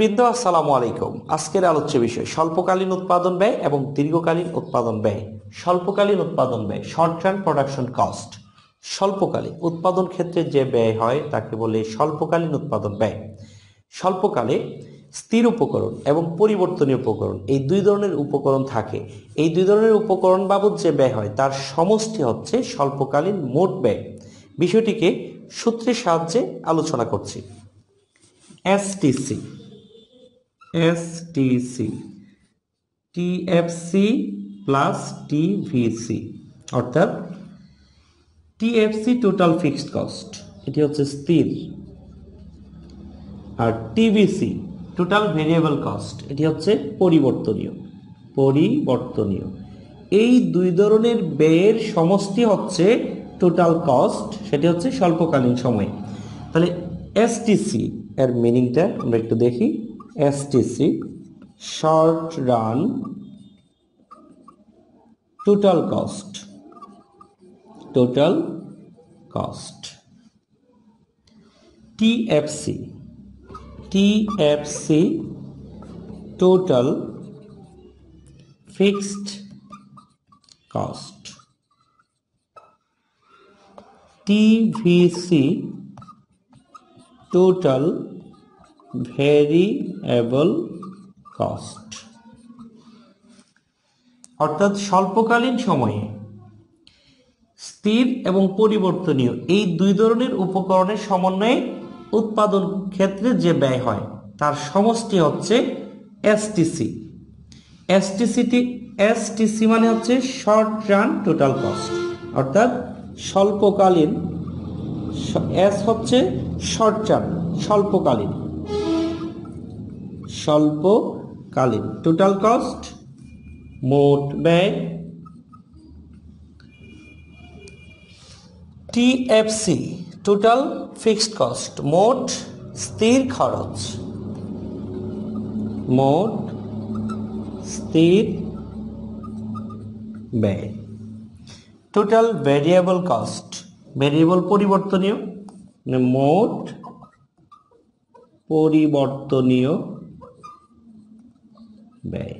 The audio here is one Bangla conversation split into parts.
বৃন্দ আসসালামু আলাইকুম আজকের আলোচ্য বিষয় স্বল্পকালীন উৎপাদন ব্যয় এবং দীর্ঘকালীন উৎপাদন ব্যয় স্বল্পকালীন উৎপাদন ব্যয় শর্ট টার্ম প্রোডাকশন কস্ট স্বল্পকালীন উৎপাদন ক্ষেত্রে যে ব্যয় হয় তাকে বলে স্বল্পকালীন উৎপাদন ব্যয় স্বল্পকালে স্থির উপকরণ এবং পরিবর্তনীয় উপকরণ এই দুই ধরনের উপকরণ থাকে এই দুই ধরনের উপকরণ বাবদ যে ব্যয় হয় তার সমষ্টি হচ্ছে স্বল্পকালীন মোট ব্যয় বিষয়টিকে সূত্রের সাহায্যে আলোচনা করছি STC STC TFC plus TVC অর্থাৎ টিএফসি টোটাল ফিক্সড কস্ট এটি হচ্ছে স্থির আর টিভিসি টোটাল ভেরিয়েবল কস্ট এটি হচ্ছে পরিবর্তনীয় পরিবর্তনীয় এই দুই ধরনের ব্যয়ের সমষ্টি হচ্ছে টোটাল কস্ট সেটি হচ্ছে স্বল্পকালীন সময়ে তাহলে এসটিসি এর মিনিংটা আমরা একটু দেখি STC, short run, total cost, total cost. TFC, TFC, total fixed cost. TVC, total variable cost অর্থাৎ স্বল্পকালীন সময়ে স্থির এবং পরিবর্তনীয় এই দুই ধরনের উপকরণের সমন্বয়ে উৎপাদন ক্ষেত্রে যে ব্যয় হয় তার সমষ্টি হচ্ছে এসটিসি এসটিসিটি এসটিসি মানে হচ্ছে শর্ট রান টোটাল কস্ট অর্থাৎ স্বল্পকালীন এস হচ্ছে শর্ট রান স্বল্পকালীন স্বল্পকালীন টোটাল কস্ট মোট ব্যয় টিএফসি টোটাল ফিক্সড কস্ট মোট স্থির খরচ মোট স্থির ব্যয় টোটাল ভ্যারিয়েবল কস্ট ভ্যারিয়েবল পরিবর্তনীয় মানে মোট পরিবর্তনীয় ব্যয়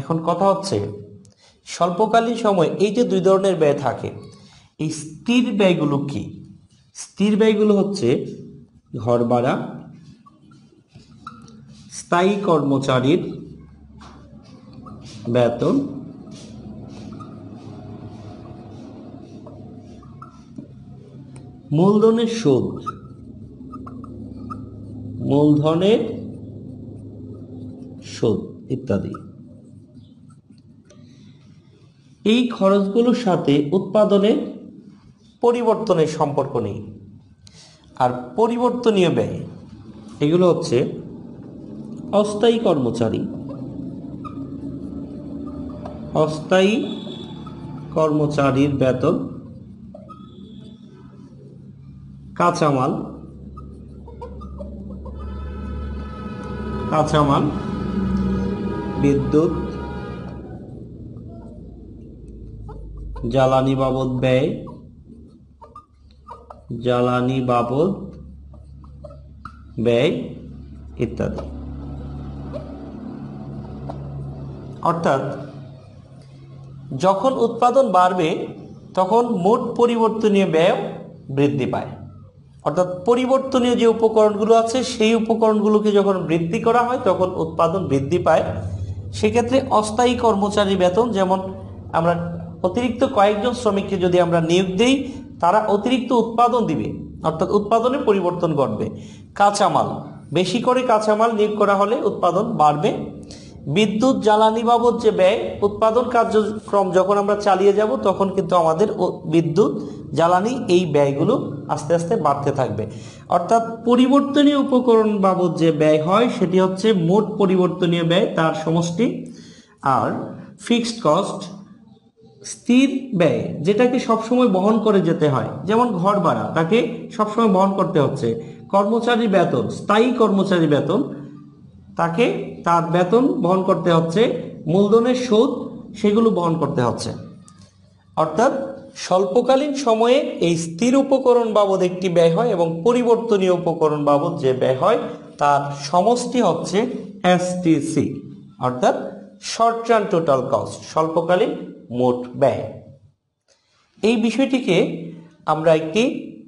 এখন কথা হচ্ছে স্বল্পকালীন সময় এই যে দুই ধরনের ব্যয় থাকে এই স্থির ব্যয়গুলো কি স্থির ব্যয়গুলো হচ্ছে ঘর ভাড়া স্থায়ী কর্মচারীর বেতন মূলধনের সুদ মূলধনের সুদ ইত্যাদি এই খরচগুলোর সাথে উৎপাদনের পরিবর্তনের সম্পর্ক নেই আর পরিবর্তনীয় ব্যয় এগুলো হচ্ছে অস্থায়ী কর্মচারী অস্থায়ী কর্মচারীর বেতন কাঁচামাল কাঁচামাল বিদ্যুৎ জ্বালানি বাবদ ব্যয় জ্বালানি বাবদ ব্যয় ইত্যাদি অর্থাৎ যখন উৎপাদন বাড়বে তখন মোট পরিবর্তনীয় ব্যয় বৃদ্ধি পায় অর্থাৎ পরিবর্তনীয় যে উপকরণগুলো আছে সেই উপকরণগুলোকে যখন বৃদ্ধি করা হয় তখন উৎপাদন বৃদ্ধি পায় সেক্ষেত্রে অস্থায়ী কর্মচারী বেতন যেমন আমরা অতিরিক্ত কয়েকজন শ্রমিককে যদি আমরা নিয়োগ দিই তারা অতিরিক্ত উৎপাদন দিবে অর্থাৎ উৎপাদনে পরিবর্তন ঘটবে কাঁচামাল বেশি করে কাঁচামাল নিয়োগ করা হলে উৎপাদন বাড়বে বিদ্যুৎ জ্বালানি বাবদ যে ব্যয় উৎপাদন কার্যক্রম যখন আমরা চালিয়ে যাব তখন কিন্তু আমাদের বিদ্যুৎ জ্বালানি এই ব্যয়গুলো আস্তে আস্তে বাড়তে থাকবে অর্থাৎ পরিবর্তনীয় উপকরণ বাবদ যে ব্যয় হয় সেটি হচ্ছে মোট পরিবর্তনীয় ব্যয় তার সমষ্টি আর ফিক্সড কস্ট স্থির ব্যয় যেটাকে সবসময় বহন করে যেতে হয় যেমন ঘর ভাড়া তাকে সবসময় বহন করতে হচ্ছে কর্মচারী বেতন স্থায়ী কর্মচারী বেতন তাকে তার বেতন বহন করতে হচ্ছে মূলধনের সুদ সেগুলো বহন করতে হচ্ছে অর্থাৎ স্বল্পকালীন সময়ে এই স্থির উপকরণ বাবদ একটি ব্যয় হয় এবং পরিবর্তনীয় উপকরণ বাবদ যে ব্যয় হয় তার সমষ্টি হচ্ছে এসটিসি অর্থাৎ শর্ট টার্ম টোটাল কস্ট স্বল্পকালীন মোট ব্যয় এই বিষয়টিকে আমরা একটি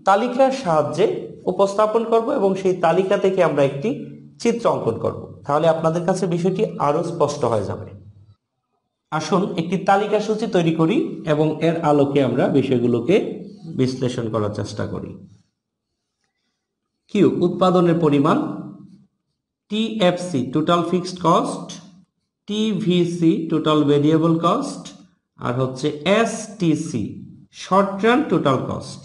তালিকার সাহায্যে উপস্থাপন করব এবং সেই তালিকা থেকে আমরা একটি চিত্র অঙ্কন করব তাহলে আপনাদের কাছে বিষয়টি আরও স্পষ্ট হয়ে যাবে আসুন একটি তালিকা সূচি তৈরি করি এবং এর আলোকে আমরা বিষয়গুলোকে বিশ্লেষণ করার চেষ্টা করি কিউ উৎপাদনের পরিমাণ TFC total fixed cost TVC total variable cost আর হচ্ছে STC short run total cost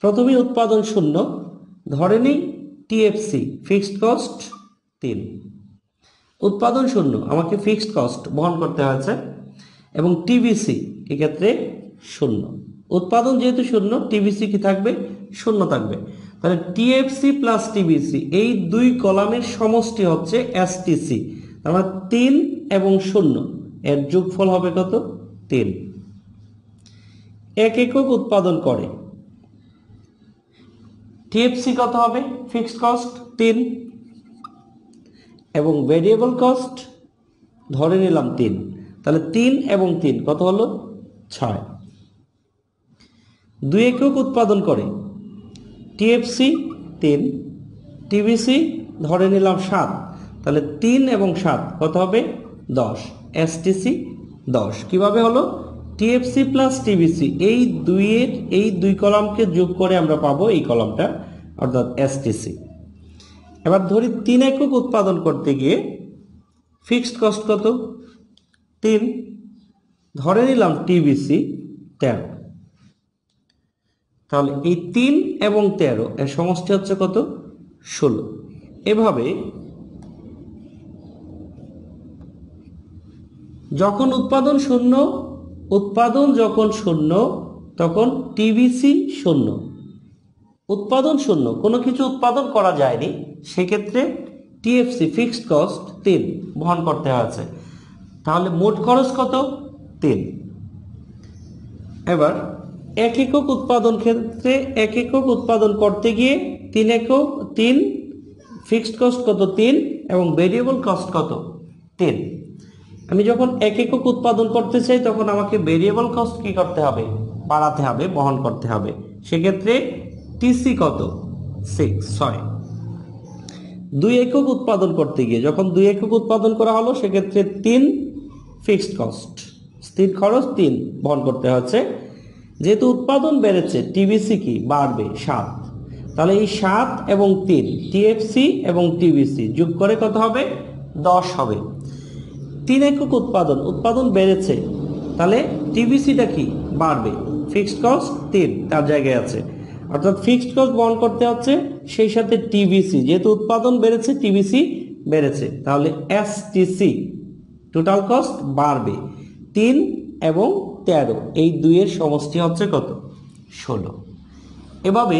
প্রথমে উৎপাদন শূন্য ধরে নিই টিএফসি ফিক্সড কস্ট তিন উৎপাদন শূন্য আমাকে ফিক্সড কস্ট বহন করতে হয়েছে এবং টিভিসি এক্ষেত্রে শূন্য উৎপাদন যেহেতু শূন্য টিভিসি কি থাকবে শূন্য থাকবে তাহলে টিএফসি প্লাস টিভিসি এই দুই কলামের সমষ্টি হচ্ছে এসটিসি আমরা মানে তিন এবং শূন্য এর যোগফল হবে কত তিন এক একক উৎপাদন করে টিএফসি কত হবে ফিক্সড কস্ট তিন এবং ভেরিয়েবল কস্ট ধরে নিলাম তিন তাহলে তিন এবং তিন কত হলো ছয় দুই একক উৎপাদন করে টিএফসি তিন টিবিসি ধরে নিলাম সাত তাহলে তিন এবং সাত কত হবে দশ এসটিসি দশ কিভাবে হলো টিএফসি প্লাস টিবিসি এই দুইয়ের এই দুই কলামকে যোগ করে আমরা পাবো এই কলামটা অর্থাৎ এসটিসি এবার ধরি তিন একক উৎপাদন করতে গিয়ে ফিক্সড কস্ট কত তিন ধরে নিলাম টিবিসি তেরো তাহলে এই তিন এবং তেরো এর সমষ্টি হচ্ছে কত ষোলো এভাবে যখন উৎপাদন শূন্য উৎপাদন যখন শূন্য তখন টিবিসি শূন্য উৎপাদন শূন্য কোনো কিছু উৎপাদন করা যায়নি সেক্ষেত্রে টিএফসি ফিক্সড কস্ট তিন বহন করতে হয়েছে তাহলে মোট খরচ কত তিন এবার এক একক উৎপাদন ক্ষেত্রে এক একক উৎপাদন করতে গিয়ে তিন একক তিন ফিক্সড কস্ট কত তিন এবং ভেরিয়েবল কস্ট কত তিন আমি যখন এক একক উৎপাদন করতে চাই তখন আমাকে ভেরিয়েবল কস্ট কী করতে হবে বাড়াতে হবে বহন করতে হবে সেক্ষেত্রে টিসি কত সিক্স ছয় দুই একক উৎপাদন করতে গিয়ে যখন দুই একক উৎপাদন করা হলো সেক্ষেত্রে তিন ফিক্সড কস্ট স্থির খরচ তিন বহন করতে হচ্ছে যেহেতু উৎপাদন বেড়েছে টিবিসি কি বাড়বে সাত তাহলে এই সাত এবং তিন টিএফসি এবং টিবিসি যোগ করে কত হবে দশ হবে তিন একক উৎপাদন উৎপাদন বেড়েছে তাহলে টিবিসিটা কি বাড়বে ফিক্সড কস্ট তিন তার জায়গায় আছে অর্থাৎ ফিক্সড কস্ট বহন করতে হচ্ছে সেই সাথে টিবিসি যেহেতু উৎপাদন বেড়েছে টিবিসি বেড়েছে তাহলে এসটিসি টোটাল কস্ট বাড়বে তিন এবং তেরো এই দুইয়ের সমষ্টি হচ্ছে কত ষোলো এভাবে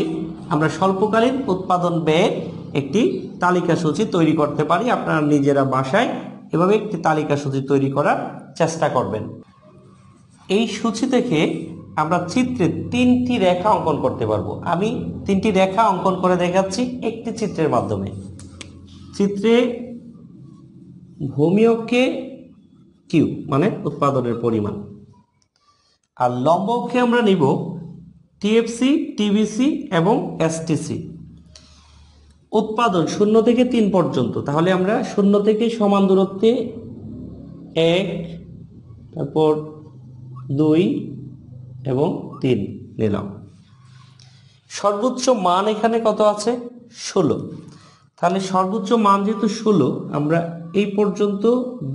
আমরা স্বল্পকালীন উৎপাদন ব্যয়ের একটি তালিকা সূচি তৈরি করতে পারি আপনারা নিজেরা বাসায় এভাবে একটি তালিকা সূচি তৈরি করার চেষ্টা করবেন এই সূচি থেকে আমরা চিত্রে তিনটি রেখা অঙ্কন করতে পারবো আমি তিনটি রেখা অঙ্কন করে দেখাচ্ছি একটি চিত্রের মাধ্যমে চিত্রে ভূমিয়কে কিউ মানে উৎপাদনের পরিমাণ আর লম্বকে আমরা নিব টিএফসি টিবিসি এবং এসটিসি উৎপাদন শূন্য থেকে তিন পর্যন্ত তাহলে আমরা শূন্য থেকে সমান দূরত্বে এক তারপর দুই এবং তিন নিলাম সর্বোচ্চ মান এখানে কত আছে ষোলো তাহলে সর্বোচ্চ মান যেহেতু ষোলো আমরা এই পর্যন্ত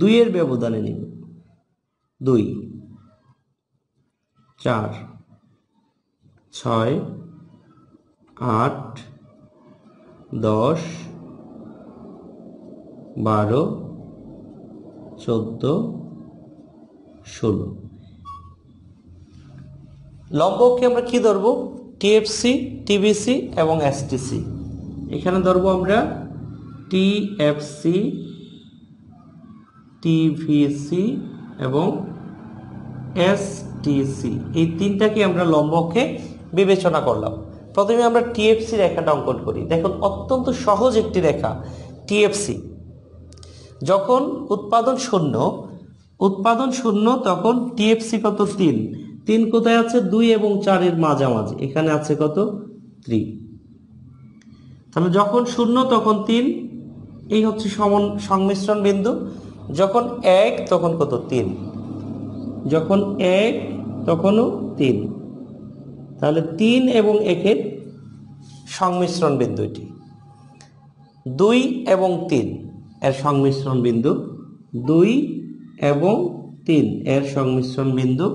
দুইয়ের ব্যবধানে নিব দুই চার ছয় আট দশ বারো চোদ্দ ষোলো লম্বককে আমরা কি ধরবো টিএফসি টিবিসি এবং এসটিসি এখানে ধরবো আমরা টিএফসি টিভিসি এবং এসটিসি এই তিনটাকে আমরা লম্বককে বিবেচনা করলাম প্রথমে আমরা টিএফসি রেখাটা অঙ্কন করি দেখুন অত্যন্ত সহজ একটি রেখা টিএফসি যখন উৎপাদন শূন্য উৎপাদন শূন্য তখন টিএফসি কত তিন তিন কোথায় আছে দুই এবং চারের মাঝামাঝি এখানে আছে কত ত্রি তাহলে যখন শূন্য তখন তিন এই হচ্ছে সমন সংমিশ্রণ বিন্দু যখন এক তখন কত তিন যখন এক তখনও তিন তাহলে তিন এবং একের সংমিশ্রণ বিন্দু এটি দুই এবং তিন এর সংমিশ্রণ বিন্দু দুই এবং তিন এর সংমিশ্রণ বিন্দু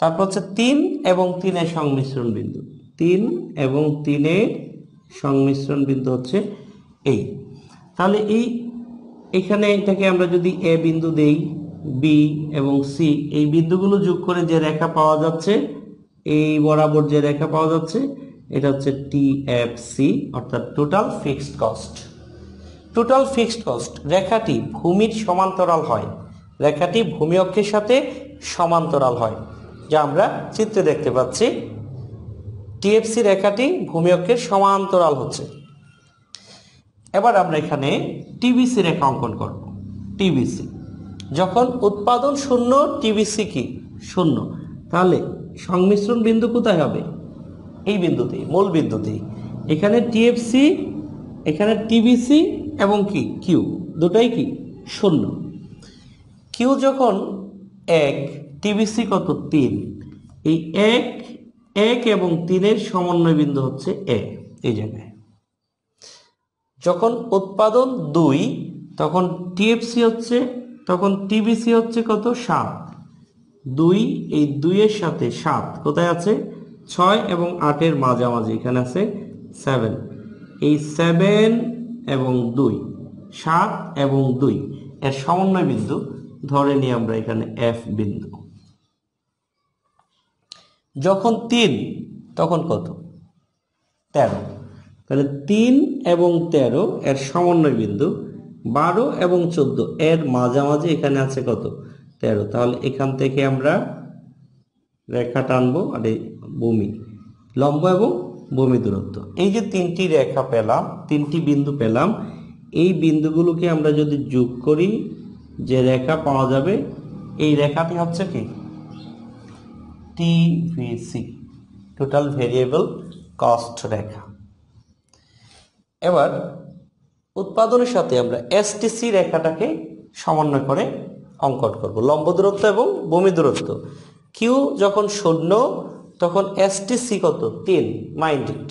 তারপর হচ্ছে তিন এবং তিনের সংমিশ্রণ বিন্দু তিন এবং তিনের সংমিশ্রণ বিন্দু হচ্ছে এই তাহলে এই এখানে এটাকে আমরা যদি এ বিন্দু দেই বি এবং সি এই বিন্দুগুলো যোগ করে যে রেখা পাওয়া যাচ্ছে এই বরাবর যে রেখা পাওয়া যাচ্ছে এটা হচ্ছে টি এফ সি অর্থাৎ total fixed cost total fixed cost রেখাটি ভূমির সমান্তরাল হয় রেখাটি ভূমি অক্ষের সাথে সমান্তরাল হয় যা আমরা চিত্রে দেখতে পাচ্ছি টিএফসি রেখাটি ভূমি অক্ষের সমান্তরাল হচ্ছে এবার আমরা এখানে টিবিসি রেখা অঙ্কন করব টিবিসি যখন উৎপাদন শূন্য টিবিসি কি শূন্য তাহলে সংমিশ্রণ বিন্দু কোথায় হবে এই বিন্দুতেই মূল বিন্দুতেই এখানে টিএফসি এখানে টিবিসি এবং কি কিউ দুটাই কি শূন্য কিউ যখন এক টিবিসি কত তিন এই এক এক এবং তিনের সমন্বয় বিন্দু হচ্ছে এ এই জায়গায় যখন উৎপাদন দুই তখন টিএফসি হচ্ছে তখন টিবিসি হচ্ছে কত সাত দুই এই দুইয়ের সাথে সাত কোথায় আছে ছয় এবং আটের মাঝামাঝি এখানে আছে সেভেন এই সেভেন এবং দুই সাত এবং দুই এর সমন্বয় বিন্দু ধরে নিই আমরা এখানে এফ বিন্দু যখন তিন তখন কত তেরো তাহলে তিন এবং তেরো এর সমন্বয় বিন্দু বারো এবং চোদ্দ এর মাঝামাঝি এখানে আছে কত তেরো তাহলে এখান থেকে আমরা রেখা টানবো আর এই ভূমি লম্ব এবং ভূমি দূরত্ব এই যে তিনটি রেখা পেলাম তিনটি বিন্দু পেলাম এই বিন্দুগুলোকে আমরা যদি যোগ করি যে রেখা পাওয়া যাবে এই রেখাটি হচ্ছে কি টিভিসি টোটাল ভেরিয়েবল কস্ট রেখা এবার উৎপাদনের সাথে আমরা এসটিসি রেখাটাকে সমন্বয় করে অঙ্কন করব লম্ব দূরত্ব এবং বমি দূরত্ব কিউ যখন শূন্য তখন এসটিসি কত তিন মাইন্ডেড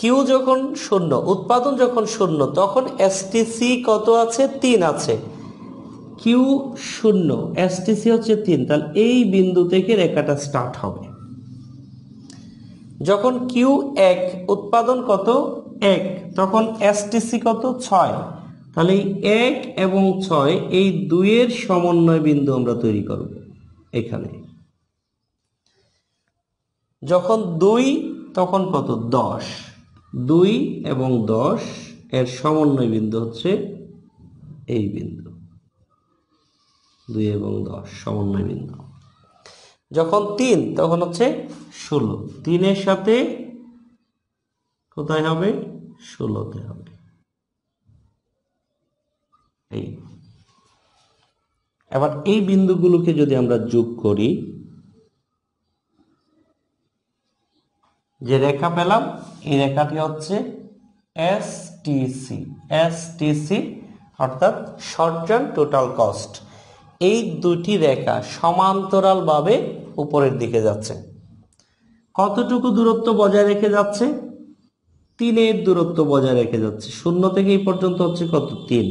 কিউ যখন শূন্য উৎপাদন যখন শূন্য তখন এসটিসি কত আছে তিন আছে কিউ শূন্য এসটিসি হচ্ছে তিন তাহলে এই বিন্দু থেকে রেখাটা স্টার্ট হবে যখন কিউ এক উৎপাদন কত এক তখন এসটিসি কত ছয় তাহলে এক এবং ছয় এই দুইয়ের সমন্বয় বিন্দু আমরা তৈরি করব এখানে যখন দুই তখন কত দশ দুই এবং দশ এর সমন্বয় বিন্দু হচ্ছে এই বিন্দু দুই এবং দশ সমন্বয় বিন্দু যখন তিন তখন হচ্ছে ষোলো তিনের সাথে কোথায় হবে ষোলোতে হবে এই এবার এই বিন্দুগুলোকে যদি আমরা যোগ করি যে রেখা পেলাম এই রেখাটি হচ্ছে S T C S T C অর্থাৎ শর্ট টার্ম টোটাল কস্ট এই দুটি রেখা সমান্তরালভাবে উপরের দিকে যাচ্ছে কতটুকু দূরত্ব বজায় রেখে যাচ্ছে তিনের দূরত্ব বজায় রেখে যাচ্ছে শূন্য থেকে এই পর্যন্ত হচ্ছে কত তিন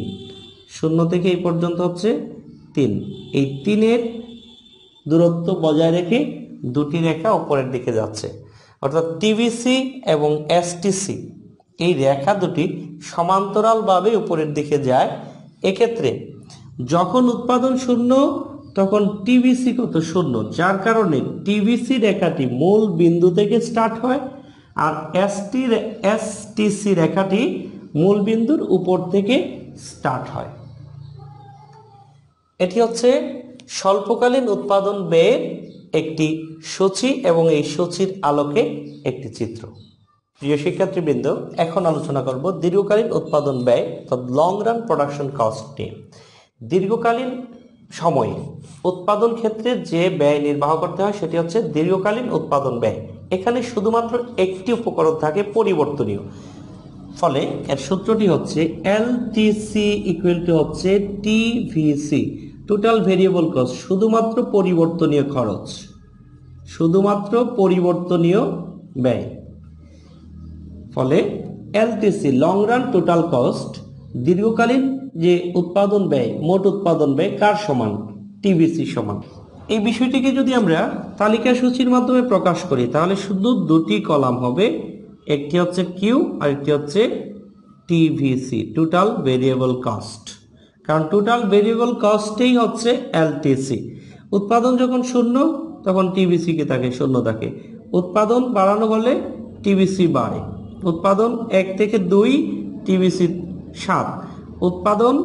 শূন্য থেকে এই পর্যন্ত হচ্ছে তিন এই তিনের দূরত্ব বজায় রেখে দুটি রেখা উপরের দিকে যাচ্ছে অর্থাৎ টিভিসি এবং এসটিসি এই রেখা দুটি সমান্তরালভাবে উপরের দিকে যায় এক্ষেত্রে যখন উৎপাদন শূন্য তখন টিবিসি কত শূন্য যার কারণে টিবিসি রেখাটি মূল বিন্দু থেকে স্টার্ট হয় আর এসটি এসটিসি রেখাটি মূল বিন্দুর উপর থেকে স্টার্ট হয় এটি হচ্ছে স্বল্পকালীন উৎপাদন ব্যয়ের একটি সূচি এবং এই সূচির আলোকে একটি চিত্র প্রিয় শিক্ষার্থীবৃন্দ এখন আলোচনা করব দীর্ঘকালীন উৎপাদন ব্যয় অর্থাৎ লং রান প্রোডাকশন কস্ট নিয়ে দীর্ঘকালীন সময়ে উৎপাদন ক্ষেত্রে যে ব্যয় নির্বাহ করতে হয় সেটি হচ্ছে দীর্ঘকালীন উৎপাদন ব্যয় এখানে শুধুমাত্র একটি উপকরণ থাকে পরিবর্তনীয় ফলে এর সূত্রটি হচ্ছে এল টিসি ইকুয়াল টু হচ্ছে টিভিসি টোটাল ভেরিয়েবল কস্ট শুধুমাত্র পরিবর্তনীয় খরচ শুধুমাত্র পরিবর্তনীয় ব্যয় ফলে LTC long run total cost দীর্ঘকালীন যে উৎপাদন ব্যয় মোট উৎপাদন ব্যয় কার সমান টিবিসি সমান এই বিষয়টিকে যদি আমরা তালিকা সূচির মাধ্যমে প্রকাশ করি তাহলে শুধু দুটি কলাম হবে একটি হচ্ছে কিউ আর একটি হচ্ছে টিভিসি টোটাল ভেরিয়েবল কস্ট কারণ টোটাল ভেরিয়েবল কস্টেই হচ্ছে এলটিসি উৎপাদন যখন শূন্য তখন টিভিসিকে থাকে শূন্য থাকে উৎপাদন বাড়ানো হলে টিবিসি বাড়ে উৎপাদন এক থেকে দুই টিবিসি সাত উৎপাদন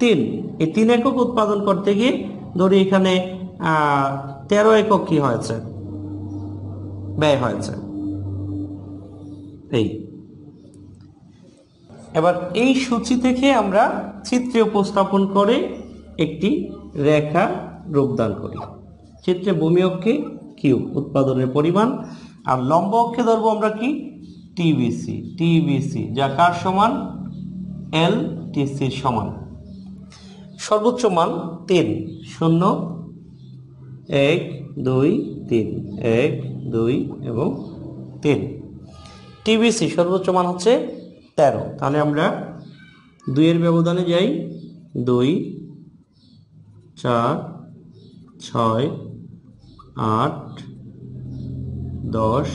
তিন এই তিন একক উৎপাদন করতে গিয়ে ধরি এখানে তেরো একক কি হয়েছে ব্যয় হয়েছে এই এবার এই সূচি থেকে আমরা চিত্রে উপস্থাপন করে একটি রেখা রূপদান করি চিত্রে ভূমি অক্ষে কিউ উৎপাদনের পরিমাণ আর লম্ব অক্ষে ধরবো আমরা কি টিবিসি টিবিসি যা কার সমান এল টিসির সমান সর্বোচ্চ মান তিন শূন্য এক দুই তিন এক দুই এবং তিন টিবিসি সর্বোচ্চ মান হচ্ছে তেরো তাহলে আমরা দুইয়ের ব্যবধানে যাই দুই চার ছয় আট দশ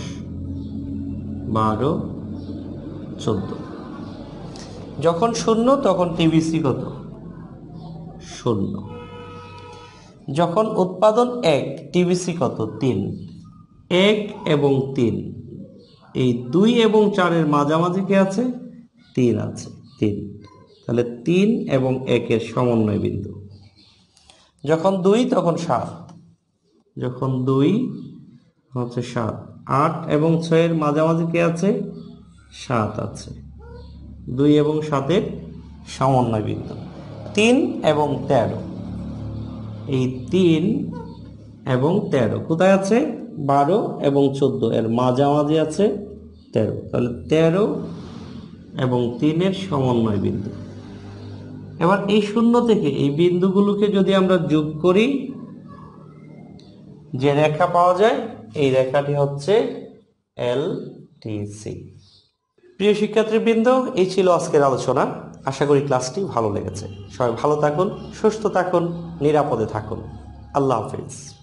বারো চোদ্দো যখন শূন্য তখন টিবিসি কত শূন্য যখন উৎপাদন এক টিবিসি কত তিন এক এবং তিন এই দুই এবং চারের মাঝামাঝি কে আছে তিন আছে তিন তাহলে তিন এবং একের সমন্বয় বিন্দু যখন দুই তখন সাত যখন দুই হচ্ছে সাত আট এবং ছয়ের মাঝামাঝি কে আছে সাত আছে দুই এবং সাতের সমন্বয় বিন্দু তিন এবং তেরো এই তিন এবং তেরো কোথায় আছে বারো এবং চোদ্দ এর মাঝামাঝি আছে তেরো তাহলে তেরো এবং তিনের সমন্বয় বিন্দু এবার এই শূন্য থেকে এই বিন্দুগুলোকে যদি আমরা যোগ করি যে রেখা পাওয়া যায় এই রেখাটি হচ্ছে এল টি সি প্রিয় শিক্ষার্থীবৃন্দ এই ছিল আজকের আলোচনা আশা করি ক্লাসটি ভালো লেগেছে সবাই ভালো থাকুন সুস্থ থাকুন নিরাপদে থাকুন আল্লাহ হাফিজ